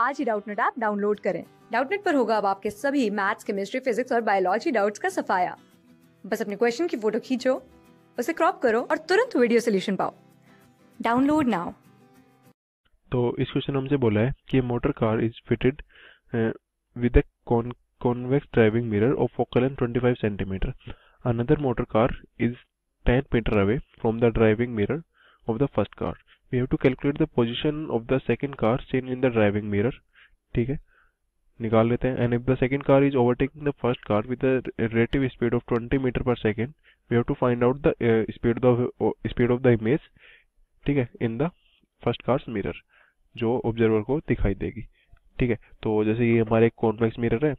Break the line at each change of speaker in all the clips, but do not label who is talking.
आज ही Doubtnet app download करें डाउटनेट पर होगा अब आपके सभी मैथ्स केमिस्ट्री फिजिक्स और बायोलॉजी डाउट्स का सफाया बस अपने क्वेश्चन की फोटो खींचो उसे क्रॉप करो और तुरंत वीडियो सोल्यूशन पाओ डाउनलोड नाउ तो इस क्वेश्चन हमसे बोला है कि motor car is fitted with a convex driving mirror of focal length 25 centimetre another motor car is 10 metre away from the driving mirror of the first car we have to calculate the position of the second car seen in the driving mirror ठीक है निकाल लेते हैं and if the second car is overtaking the first car with relative speed of 20 metre per second we have to find out the speed speed of the image ठीक है in the first car's mirror जो observer को दिखाई देगी ठीक है तो जैसे ये हमारे एक कॉन्वेक्स मिरर है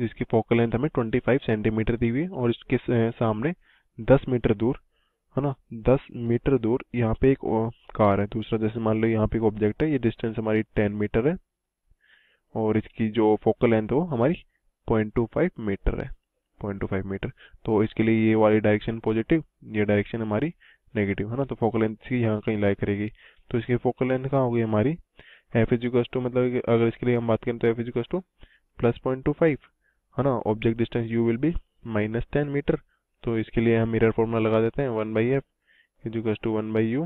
जिसकी फोकल लेंथ हमें 25 सेंटीमीटर दी हुई है और इसके सामने 10 मीटर दूर है ना दस मीटर दूर यहाँ पे एक कार है दूसरा जैसे मान लो यहाँ पे एक ऑब्जेक्ट है ये डिस्टेंस हमारी टेन मीटर है और इसकी जो फोकल लेंथ है वो हमारी पॉइंट टू फाइव मीटर है पॉइंट टू फाइव मीटर तो इसके लिए ये वाली डायरेक्शन पॉजिटिव ये डायरेक्शन हमारी नेगेटिव है ना तो फोकल लेंथ इसकी यहाँ कहीं लाई करेगी तो इसकी फोकल लेंथ कहाँ होगी हमारी एफ टू मतलब अगर इसके लिए हम बात करें तो F two plus point two five है ना object distance u will be minus ten metre तो इसके लिए हम मिरर फॉर्मूला लगा देते हैं one by F equals to one by u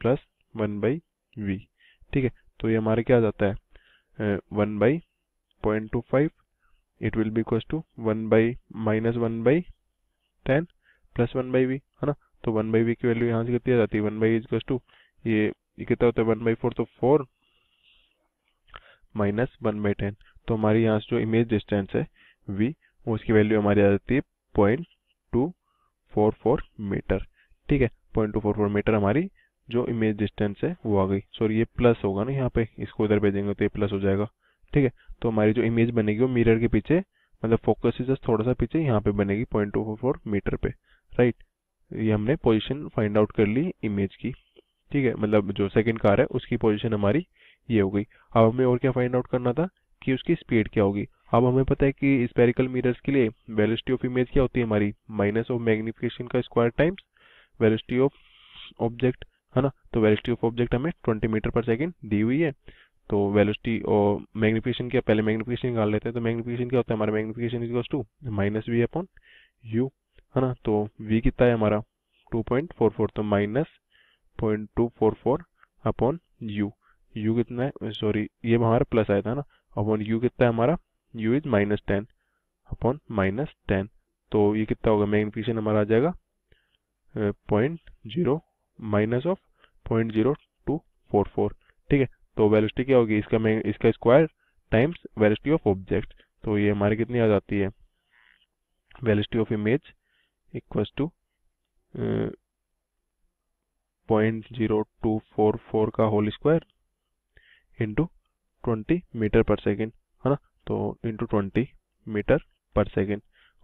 plus one by v ठीक है तो ये हमारे क्या आ जाता है one by point two five it will be equal to one by minus one by ten plus one by we है ना तो वन बाई वी की वैल्यू यहाँ से कितनी आ जाती है वन बाई इजिकल्स टू ये कितना होता है वन बाई फोर तो four minus one by ten तो हमारी यहाँ से जो इमेज डिस्टेंस है वी उसकी वैल्यू हमारी आ जाती है point two four four metre ठीक है point two four four metre हमारी जो इमेज डिस्टेंस है वो आ गई सॉरी ये प्लस होगा ना यहाँ पे इसको इधर भेजेंगे तो ये प्लस हो जाएगा ठीक है तो हमारी जो इमेज बनेगी वो मिरर के पीछे मतलब फोकस जस्ट थोड़ा सा पीछे यहाँ पे बनेगी point two four four metre पे राइट ये हमने पोजिशन फाइंड आउट कर ली इमेज की ठीक है मतलब जो सेकंड कार है उसकी पोजिशन हमारी ये हो गई अब हमें और क्या फाइंड आउट करना था कि उसकी स्पीड क्या होगी अब हमें पता है कि स्पेरिकल मिरर्स के लिए वेलिस्टी ऑफ इमेज क्या होती है हमारी माइनस ऑफ मैग्निफिकेशन का square times velocity of object है ना तो वेलिस्टी ऑफ ऑब्जेक्ट हमें ट्वेंटी मीटर पर सेकेंड दी हुई है तो वेलिस्टी और मैग्निफिकेशन क्या पहले मैग्निफिकेशन निकाल लेते हैं तो मैग्निफिकेशन क्या होता है हमारा magnification is two minus v upon u है ना तो वी कितना है हमारा टू पॉइंट फोर फोर तो minus point two four four upon u u कितना है सॉरी ये हमारा प्लस आया था ना अपॉन यू कितना है हमारा u is minus ten upon minus ten तो ये कितना होगा मैग्निफिकेशन हमारा आ जाएगा point zero minus of point zero two four four ठीक है तो वेलोसिटी क्या होगी इसका इसका square times velocity of object तो ये हमारी कितनी आ जाती है velocity of image equals to point zero two four four का whole square into twenty metre per second है ना तो into twenty metre per second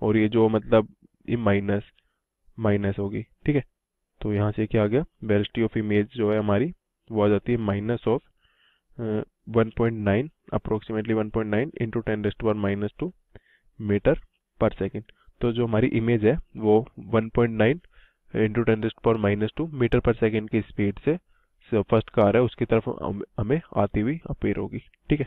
और ये जो मतलब ये माइनस माइनस होगी ठीक है तो यहाँ से क्या आ गया वेलोसिटी ऑफ इमेज जो है हमारी वो आ जाती है minus of one point nine approximately one point nine into ten raised one minus two metre per second तो जो हमारी इमेज है वो one point nine into ten raised पर minus two metre per second की स्पीड से first car है उसकी तरफ हमें आती हुई अपीयर होगी ठीक है